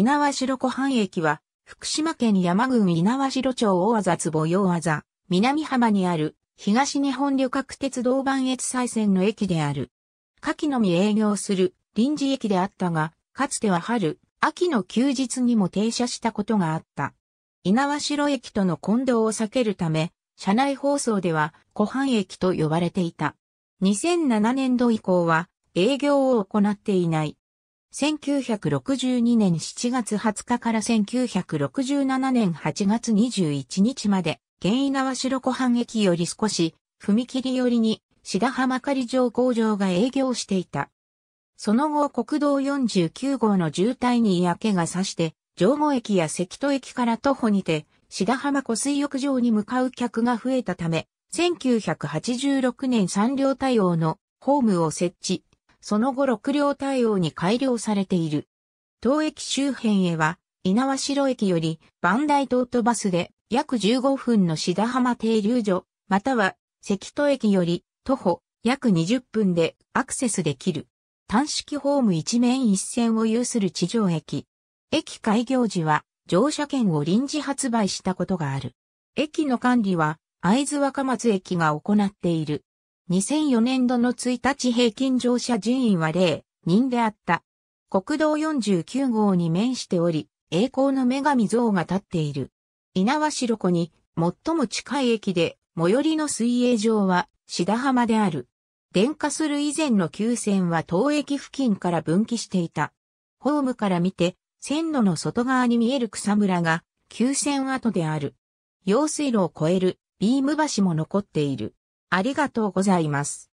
猪苗代湖畔駅は、福島県山郡猪苗代町大技坪洋技、南浜にある、東日本旅客鉄道磐越西線の駅である。夏季のみ営業する臨時駅であったが、かつては春、秋の休日にも停車したことがあった。猪苗代駅との混同を避けるため、車内放送では湖畔駅と呼ばれていた。2007年度以降は営業を行っていない。1962年7月20日から1967年8月21日まで、源伊川白湖畔駅より少し、踏切寄りに、白浜仮城工場が営業していた。その後国道49号の渋滞に嫌気がさして、上後駅や関戸駅から徒歩にて、白浜湖水浴場に向かう客が増えたため、1986年産業対応のホームを設置、その後6両対応に改良されている。当駅周辺へは、稲葉城駅より、万代東都バスで約15分の志田浜停留所、または、関戸駅より、徒歩約20分でアクセスできる。単式ホーム一面一線を有する地上駅。駅開業時は、乗車券を臨時発売したことがある。駅の管理は、会津若松駅が行っている。2004年度の1日平均乗車人員は0人であった。国道49号に面しており、栄光の女神像が立っている。稲葉代湖に最も近い駅で、最寄りの水泳場は志田浜である。電化する以前の旧線は当駅付近から分岐していた。ホームから見て、線路の外側に見える草むらが、旧線跡である。用水路を越える、ビーム橋も残っている。ありがとうございます。